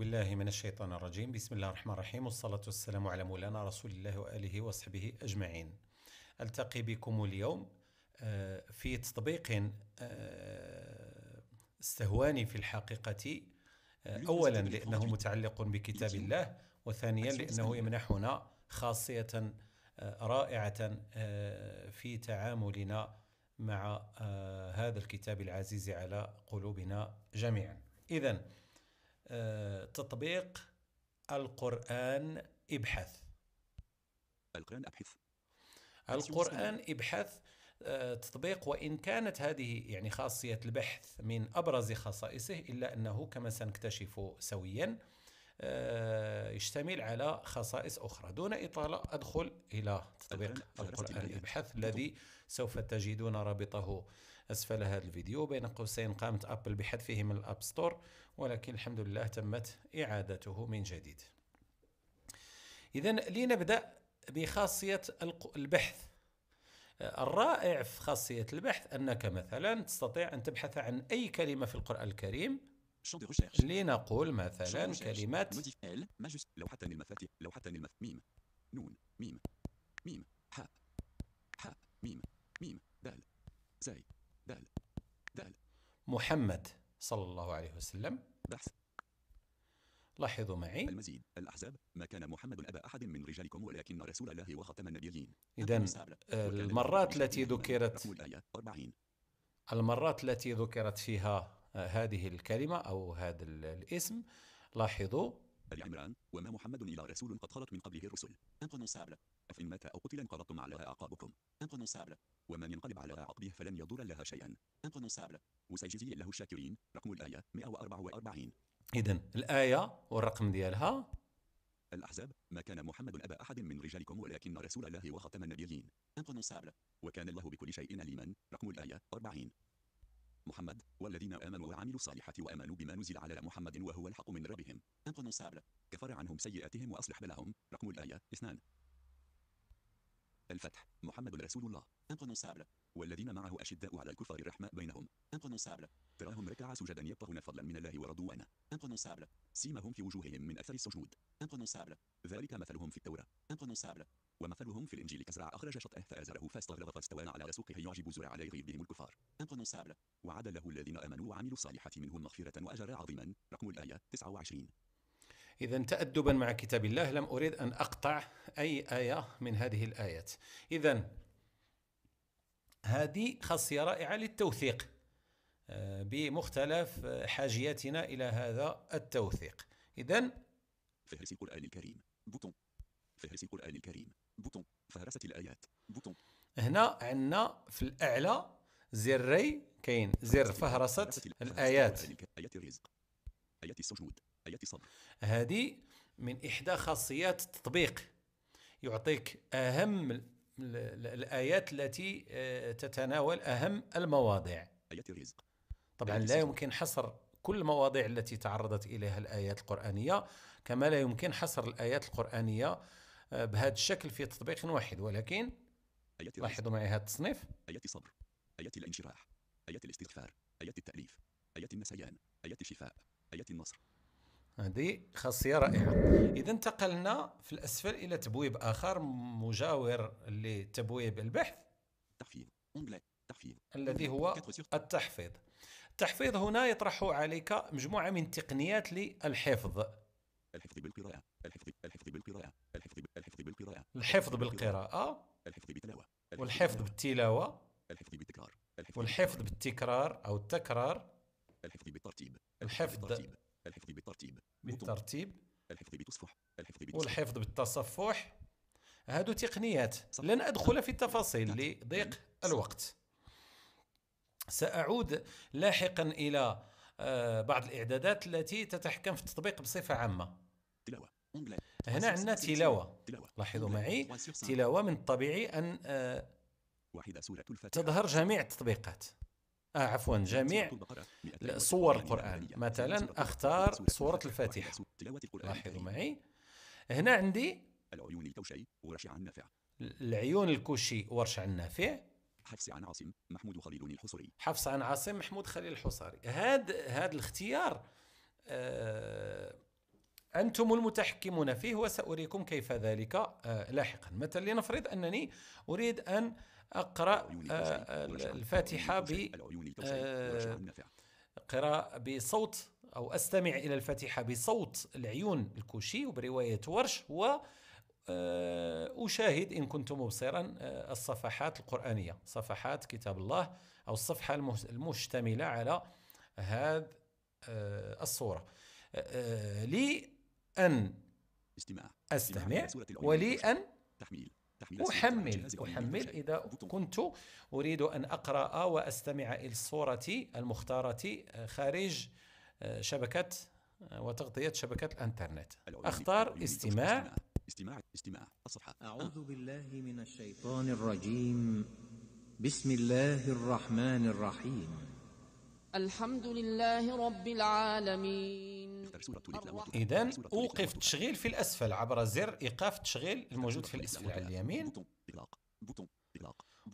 بالله من الشيطان الرجيم بسم الله الرحمن الرحيم والصلاة والسلام على مولانا رسول الله وآله وصحبه أجمعين ألتقي بكم اليوم آه، في تطبيق آه، استهواني في الحقيقة آه، أولا لأنه متعلق بكتاب نعم. الله وثانيا لأنه يمنحنا خاصية رائعة في تعاملنا مع هذا الكتاب العزيز على قلوبنا جميعا إذا آه، تطبيق القرآن ابحث القرآن ابحث القرآن ابحث آه، تطبيق وإن كانت هذه يعني خاصية البحث من أبرز خصائصه إلا أنه كما سنكتشف سويا آه، يشتمل على خصائص أخرى دون إطالة أدخل إلى تطبيق القرآن الإبحاث الذي سوف تجدون رابطه أسفل هذا الفيديو بين قوسين قامت أبل بحذفه من الأب ستور ولكن الحمد لله تمت إعادته من جديد إذا لنبدأ بخاصية البحث آه، الرائع في خاصية البحث أنك مثلا تستطيع أن تبحث عن أي كلمة في القرآن الكريم لنقول مثلا كلمة المفاتيح ميم نون ميم ميم حاء حاء ميم ميم دال زاي دال دال محمد صلى الله عليه وسلم بحث لاحظوا معي المزيد الأحزاب ما كان محمد أبا أحد من رجالكم ولكن رسول الله وخاتم النبيين إذا آه، المرات التي ذكرت المرات التي ذكرت فيها هذه الكلمة أو هذا الاسم لاحظوا العمران وما محمد إلا رسول قد خلت من قبله الرسل انقنصابل فإن مات أو قتل انقلبتم على أعقابكم انقنصابل ومن ينقلب على عقبه فلن يضر لها شيئا انقنصابل وسيجزي له الشاكرين رقم الآية 144 إذا الآية والرقم ديالها الأحزاب ما كان محمد أبا أحد من رجالكم ولكن رسول الله وختم النبيين انقنصابل وكان الله بكل شيء عليما رقم الآية 40 محمد والذين آمنوا وعملوا الصالحات وآمنوا بما نزل على محمد وهو الحق من ربهم انقنصاب كفر عنهم سيئاتهم وأصلح بالهم رقم الآية اثنان الفتح محمد رسول الله انقنصاب والذين معه أشداء على الكفار الرحماء بينهم انقنصاب تراهم ركعا سجدا يبتغون فضلا من الله ورضوانه انقنصاب سيمهم في وجوههم من أثر السجود انقنصاب ذلك مثلهم في التوراة انقنصاب ومثلهم في الإنجيل كزرع أخرج شطأه فآزره فاستغرب فاستوى على سوقه يعجب زرع لا يغير بهم الكفار imprononçable وعد له الذين آمنوا وعملوا الصالحات منهم مغفرة وأجرا عظيما رقم الآية 29 إذا تأدبا مع كتاب الله لم أريد أن أقطع أي آية من هذه الآيات إذا هذه خاصية رائعة للتوثيق آه، بمختلف حاجياتنا إلى هذا التوثيق إذا فهرس القرآن الكريم بوتون فهرس القرآن الكريم بوتون فهرسة الآيات بوتون هنا عندنا في الأعلى زري كاين زر فهرسة الآيات آيات الرزق آيات السجود آيات الصبر هذه من إحدى خاصيات التطبيق يعطيك أهم الآيات التي آه، تتناول أهم المواضيع آيات الرزق طبعا لا يمكن حصر كل المواضيع التي تعرضت إليها الآيات القرآنية كما لا يمكن حصر الآيات القرآنية آه، بهذا الشكل في تطبيق واحد ولكن لاحظوا معي هذا التصنيف آيات الصبر آيات الانشراح آيات الاستغفار آيات التأليف آيات النسيان آيات الشفاء آيات النصر هذه خاصية رائعة إذا انتقلنا في الأسفل إلى تبويب آخر مجاور لتبويب البحث تحفيظ التحفيظ الذي هو التحفيظ التحفيظ هنا يطرح عليك مجموعة من تقنيات للحفظ الحفظ بالقراءة الحفظ الحفظ بالقراءة الحفظ بالتلاوة والحفظ بالتلاوة الحفظ بالتكرار والحفظ بالتكرار أو التكرار الحفظ بالترتيب الحفظ الحفظ بالترتيب بالترتيب الحفظ بالتصفح الحفظ والحفظ بالتصفح هادو تقنيات لن أدخل في التفاصيل نعم. لضيق الوقت سأعود لاحقا إلى آه، بعض الإعدادات التي تتحكم في التطبيق بصفة عامة تلاوة هنا عندنا تلاوة لاحظوا معي تلاوة من الطبيعي أن آه، تظهر جميع التطبيقات آه عفوا جميع صور القرآن آية. مثلا أختار سورة الفاتحة لاحظوا معي هنا عندي العيون الكوشي ورشع النافع العيون الكوشي ورشع النافع حفص عن عاصم محمود خليل الحصري حفص عن عاصم محمود خليل الحصري هذا هذا الاختيار آه أنتم المتحكمون فيه وسأريكم كيف ذلك آه، لاحقا مثلا لنفرض أنني أريد أن أقرأ آه، الفاتحة آه، قراءة بصوت أو أستمع إلى الفاتحة بصوت العيون الكوشي وبرواية ورش و أشاهد إن كنت مبصرا الصفحات القرآنية صفحات كتاب الله أو الصفحة المشتملة على هذه الصورة لي أن استماع أستمع ولي أن تحميل أحمل أحمل إذا كنت أريد أن أقرأ وأستمع إلى الصورة المختارة خارج آه، شبكة آه، وتغطية شبكة الإنترنت أختار استماع استماع استماع الصفحة أعوذ بالله من الشيطان الرجيم بسم الله الرحمن الرحيم الحمد لله رب العالمين إذا أوقف التشغيل في الأسفل عبر زر إيقاف التشغيل الموجود في الأسفل على اليمين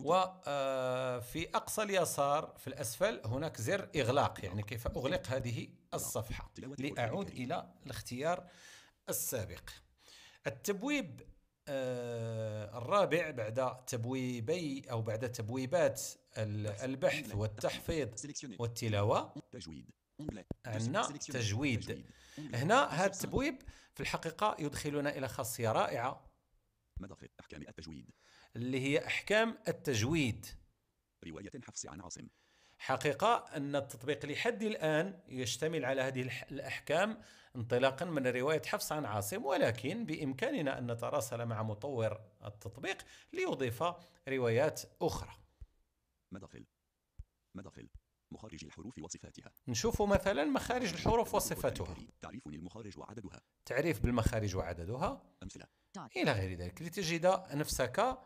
وفي آه، أقصى اليسار في الأسفل هناك زر إغلاق يعني كيف أغلق هذه الصفحة لأعود إلى الاختيار السابق التبويب آه، الرابع بعد تبويبي أو بعد تبويبات البحث والتحفيظ والتلاوة عندنا تجويد هنا هذا التبويب في الحقيقة يدخلنا إلى خاصية رائعة مداخل أحكام التجويد اللي هي أحكام التجويد رواية حفص عن عاصم حقيقة أن التطبيق لحد الآن يشتمل على هذه الأحكام انطلاقا من رواية حفص عن عاصم ولكن بإمكاننا أن نتراسل مع مطور التطبيق ليضيف روايات أخرى مداخل مداخل مخارج الحروف وصفاتها نشوفوا مثلا مخارج الحروف وصفاتها تعريف المخارج وعددها تعريف بالمخارج وعددها أمثلة إلى غير ذلك لتجد نفسك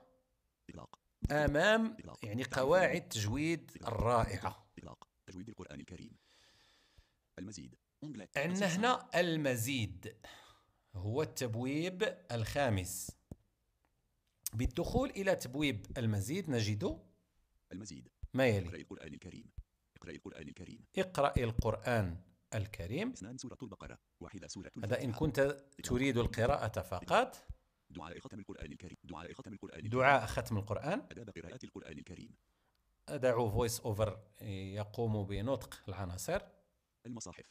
إطلاق أمام يعني قواعد تجويد الرائعة إطلاق تجويد القرآن الكريم المزيد عندنا هنا المزيد هو التبويب الخامس بالدخول إلى تبويب المزيد نجد المزيد ما يلي القرآن الكريم اقرأ القرآن الكريم اقرأ القرآن الكريم سورة البقرة واحدة سورة هذا إن كنت تريد القراءة فقط دعاء ختم القرآن الكريم دعاء ختم القرآن دعاء ختم القرآن أداب قراءة القرآن الكريم أدعو فويس أوفر إيه، يقوم بنطق العناصر المصاحف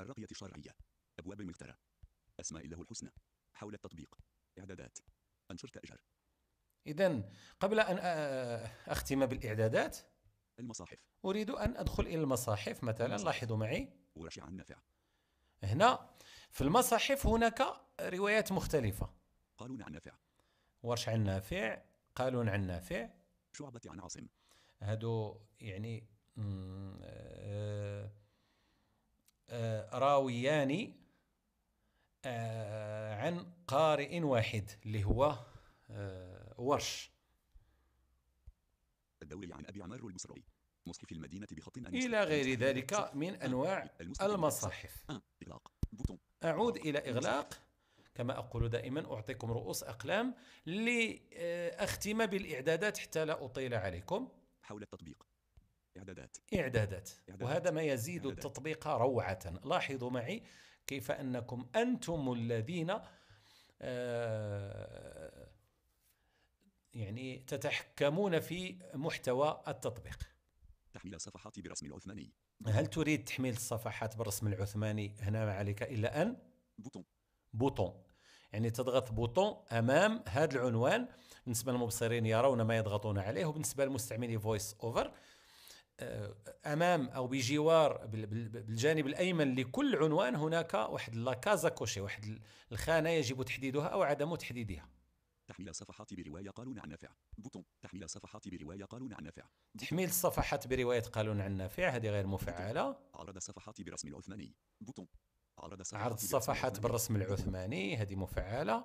الرقية الشرعية أبواب المفترى أسماء الله الحسنى حول التطبيق إعدادات أنشرت أجر إذا قبل أن آه، أختم بالإعدادات المصاحف أريد أن أدخل إلى المصاحف مثلا المصاحف. لاحظوا معي عن النافع هنا في المصاحف هناك روايات مختلفة قالون نعم، عن نافع ورش عن نافع قالون نعم، عن نافع شعبة عن يعني عاصم هادو يعني آه آه راويان آه عن قارئ واحد اللي هو آه، ورش الدوري عن أبي عمرو المصري مصحف المدينة بخط إلى غير ذلك من أنواع المصاحف آه، أعود آه، إلى إغلاق كما أقول دائما أعطيكم رؤوس أقلام لأختم بالإعدادات حتى لا أطيل عليكم حول التطبيق إعدادات إعدادات وهذا ما يزيد التطبيق روعة لاحظوا معي كيف أنكم أنتم الذين آه، يعني تتحكمون في محتوى التطبيق تحميل الصفحات برسم العثماني هل تريد تحميل الصفحات بالرسم العثماني هنا ما عليك الا ان بوتون بوتون يعني تضغط بوتون امام هذا العنوان بالنسبه للمبصرين يرون ما يضغطون عليه وبالنسبه للمستعملي فويس اوفر آه، امام او بجوار بالجانب الايمن لكل عنوان هناك واحد لاكازا كوشي واحد الخانه يجب تحديدها او عدم تحديدها تحميل الصفحات برواية قالون نعم، عن نعم، نافع بوتون تحميل الصفحات برواية قالون عن نافع تحميل الصفحات برواية قالون عن نافع هذه غير مفعلة عرض الصفحات برسم العثماني بوتون عرض الصفحات, عرض الصفحات بالرسم العثماني هذه مفعلة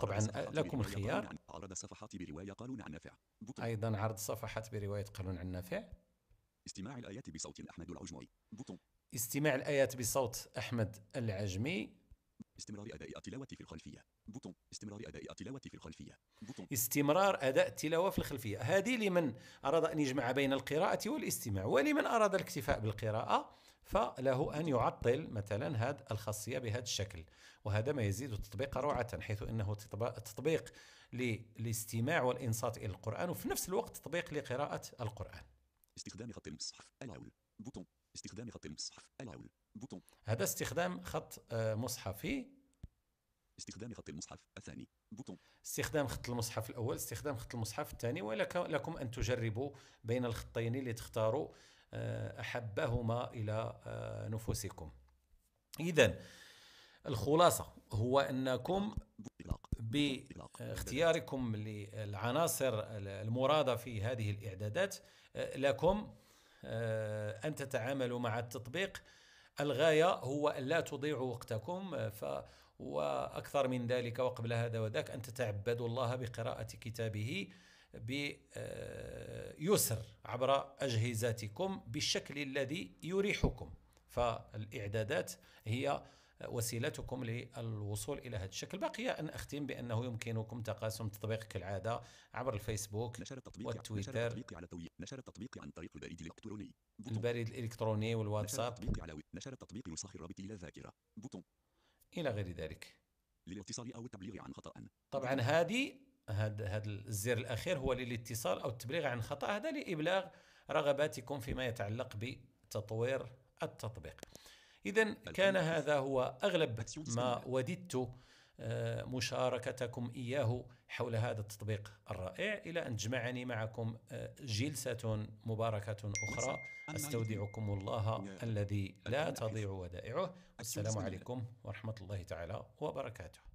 طبعا لكم الخيار نعم. عرض الصفحات برواية قالون عن نافع أيضا عرض الصفحات برواية قالون عن نافع استماع الآيات بصوت أحمد العجمي بوتون استماع الآيات بصوت أحمد العجمي استمرار أداء التلاوة في الخلفية بوتون استمرار أداء التلاوة في الخلفية بوتون استمرار أداء التلاوة في الخلفية هذه لمن أراد أن يجمع بين القراءة والاستماع ولمن أراد الاكتفاء بالقراءة فله أن يعطل مثلا هذه الخاصية بهذا الشكل وهذا ما يزيد التطبيق روعة حيث أنه تطبيق للاستماع والإنصات إلى القرآن وفي نفس الوقت تطبيق لقراءة القرآن استخدام خط المصحف العول بوتون استخدام خط المصحف العول بوتون هذا استخدام خط آه، مصحفي استخدام خط المصحف الثاني بوتون استخدام خط المصحف الاول استخدام خط المصحف الثاني ولكم ان تجربوا بين الخطين لتختاروا آه، احبهما الى آه، نفوسكم اذا الخلاصه هو انكم باختياركم للعناصر المرادة في هذه الإعدادات لكم أن تتعاملوا مع التطبيق الغاية هو أن لا تضيعوا وقتكم آه، ف وأكثر من ذلك وقبل هذا وذاك أن تتعبدوا الله بقراءة كتابه بيسر آه، عبر أجهزتكم بالشكل الذي يريحكم فالإعدادات هي وسيلتكم للوصول إلى هذا الشكل بقي أن أختم بأنه يمكنكم تقاسم تطبيق كالعادة عبر الفيسبوك نشر التطبيق والتويتر نشر التطبيق على توي... نشر التطبيق عن طريق البريد الإلكتروني بطن. البريد الإلكتروني والواتساب نشر التطبيق, على... نشر التطبيق يصحي الرابط إلى الذاكره بطن. إلى غير ذلك للاتصال أو التبليغ عن خطأ طبعا هذه هذا هذا الزر الاخير هو للاتصال او التبليغ عن خطا هذا لابلاغ رغباتكم فيما يتعلق بتطوير التطبيق إذا كان هذا هو أغلب ما وددت آه، مشاركتكم إياه حول هذا التطبيق الرائع إلى أن تجمعني معكم آه، جلسة مباركة أخرى أستودعكم الله الذي لا تضيع ودائعه والسلام عليكم ورحمة الله تعالى وبركاته